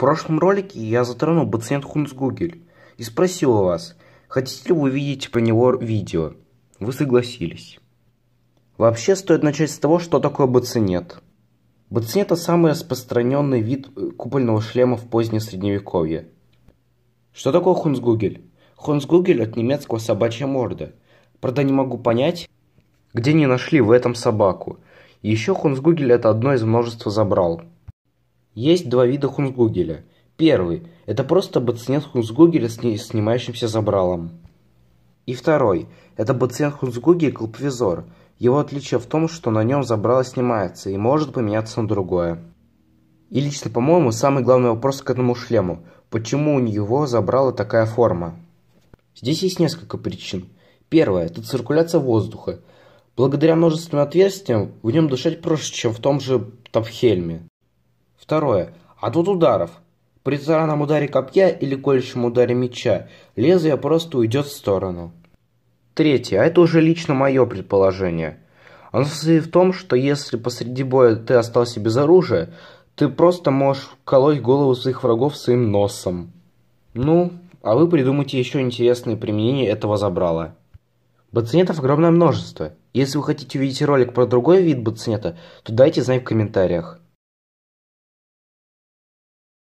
В прошлом ролике я затронул пациент Хунцгугель и спросил у вас, хотите ли вы видеть про него видео. Вы согласились. Вообще стоит начать с того, что такое бацинет. Бацинет – это самый распространенный вид э, купольного шлема в позднее средневековье. Что такое Хунцгугель? Хунцгугель от немецкого «собачья морда». Правда, не могу понять, где не нашли в этом собаку. еще Хунцгугель – это одно из множества забрал – есть два вида хунсгугеля. Первый – это просто бацинет хунсгугеля с снимающимся забралом. И второй – это бацинет хунсгугеля колповизор. Его отличие в том, что на нем забрало снимается и может поменяться на другое. И лично, по-моему, самый главный вопрос к этому шлему – почему у него забрала такая форма? Здесь есть несколько причин. Первое – это циркуляция воздуха. Благодаря множественным отверстиям в нем дышать проще, чем в том же Топхельме. Второе. А тут ударов. При цараном ударе копья или колющем ударе меча лезвие просто уйдет в сторону. Третье. А это уже лично мое предположение. Оно состоит в том, что если посреди боя ты остался без оружия, ты просто можешь колоть голову своих врагов своим носом. Ну, а вы придумайте еще интересные применения этого забрала. Бацинетов огромное множество. Если вы хотите увидеть ролик про другой вид бацинета, то дайте знать в комментариях.